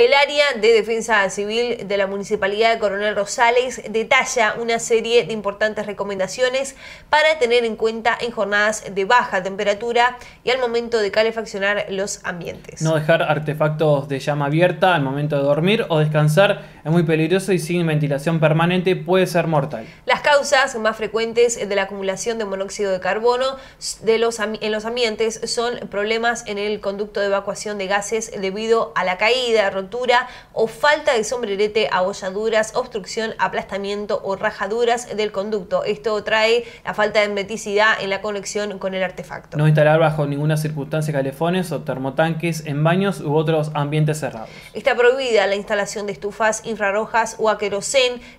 El área de defensa civil de la Municipalidad de Coronel Rosales detalla una serie de importantes recomendaciones para tener en cuenta en jornadas de baja temperatura y al momento de calefaccionar los ambientes. No dejar artefactos de llama abierta al momento de dormir o descansar es muy peligroso y sin ventilación permanente puede ser mortal. Las causas más frecuentes de la acumulación de monóxido de carbono en los ambientes son problemas en el conducto de evacuación de gases debido a la caída, o falta de sombrerete, abolladuras, obstrucción, aplastamiento o rajaduras del conducto. Esto trae la falta de hermeticidad en la conexión con el artefacto. No instalar bajo ninguna circunstancia calefones o termotanques en baños u otros ambientes cerrados. Está prohibida la instalación de estufas infrarrojas o a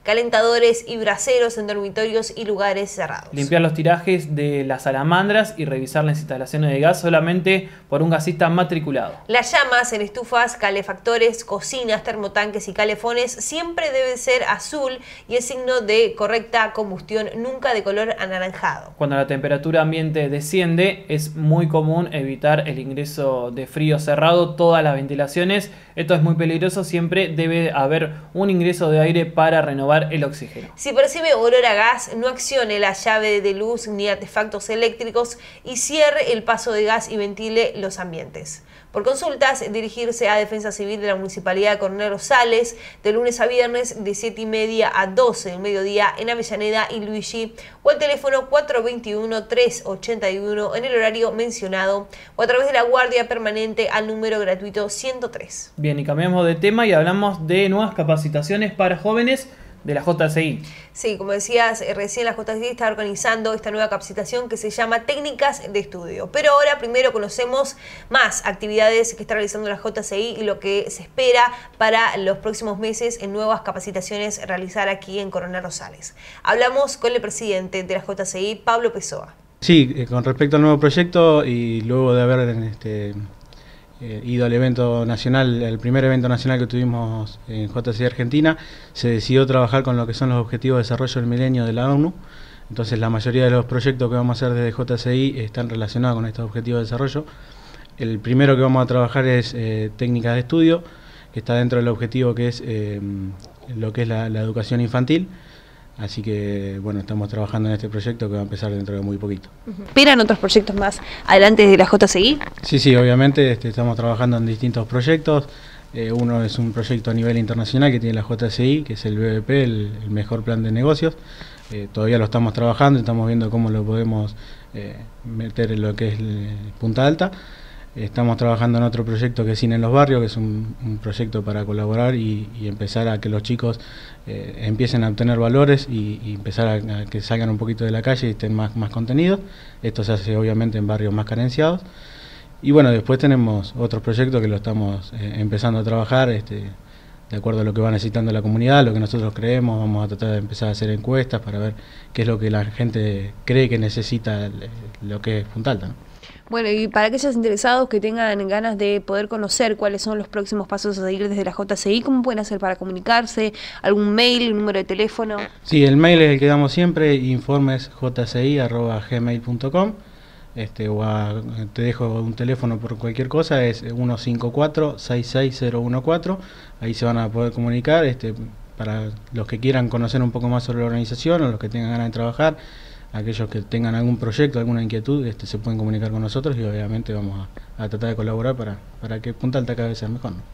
calentadores y braseros en dormitorios y lugares cerrados. Limpiar los tirajes de las salamandras y revisar las instalaciones de gas solamente por un gasista matriculado. Las llamas en estufas, calefactores, cocinas, termotanques y calefones siempre deben ser azul y es signo de correcta combustión, nunca de color anaranjado. Cuando la temperatura ambiente desciende, es muy común evitar el ingreso de frío cerrado, todas las ventilaciones. Esto es muy peligroso, siempre debe haber un ingreso de aire para renovar el oxígeno. Si percibe olor a gas, no accione la llave de luz ni artefactos eléctricos y cierre el paso de gas y ventile los ambientes. Por consultas, dirigirse a Defensa Civil de la Municipalidad de Coronel Rosales de lunes a viernes de 7 y media a 12 del mediodía en Avellaneda y Luigi o al teléfono 421-381 en el horario mencionado o a través de la guardia permanente al número gratuito 103. Bien, y cambiamos de tema y hablamos de nuevas capacitaciones para jóvenes de la JCI. Sí, como decías, eh, recién la JCI está organizando esta nueva capacitación que se llama Técnicas de Estudio. Pero ahora primero conocemos más actividades que está realizando la JCI y lo que se espera para los próximos meses en nuevas capacitaciones realizar aquí en Corona Rosales. Hablamos con el presidente de la JCI, Pablo Pessoa. Sí, eh, con respecto al nuevo proyecto y luego de haber este, eh, ido al evento nacional, el primer evento nacional que tuvimos en JCI Argentina, se decidió trabajar con lo que son los Objetivos de Desarrollo del Milenio de la ONU. Entonces la mayoría de los proyectos que vamos a hacer desde JCI están relacionados con estos objetivos de desarrollo. El primero que vamos a trabajar es eh, técnicas de estudio, que está dentro del objetivo que es eh, lo que es la educación infantil. Así que bueno, estamos trabajando en este proyecto que va a empezar dentro de muy poquito. ¿Esperan otros proyectos más adelante de la JCI? Sí, sí, obviamente este, estamos trabajando en distintos proyectos. Eh, uno es un proyecto a nivel internacional que tiene la JCI, que es el BBP, el, mejor plan de negocios. Eh, todavía lo estamos trabajando, estamos viendo cómo lo podemos eh, meter en lo que es Punta Alta. Estamos trabajando en otro proyecto que es Cine en los Barrios, que es un, proyecto para colaborar y, empezar a que los chicos eh, empiecen a obtener valores y, empezar a, que salgan un poquito de la calle y estén más, más contenidos. Esto se hace obviamente en barrios más carenciados. Y bueno, después tenemos otros proyecto que lo estamos eh, empezando a trabajar, este, de acuerdo a lo que va necesitando la comunidad, lo que nosotros creemos, vamos a tratar de empezar a hacer encuestas para ver qué es lo que la gente cree que necesita lo que es Puntalta. Alta. Bueno, y para aquellos interesados que tengan ganas de poder conocer cuáles son los próximos pasos a seguir desde la JCI, ¿cómo pueden hacer para comunicarse? ¿Algún mail, número de teléfono? Sí, el mail es el que damos siempre, informesjci.gmail.com este, o te dejo un teléfono por cualquier cosa, es 154-66014, ahí se van a poder comunicar, este, para los que quieran conocer un poco más sobre la organización o los que tengan ganas de trabajar aquellos que tengan algún proyecto, alguna inquietud, este, se pueden comunicar con nosotros y obviamente vamos a, tratar de colaborar para, para que Punta Alta Cabeza sea mejor.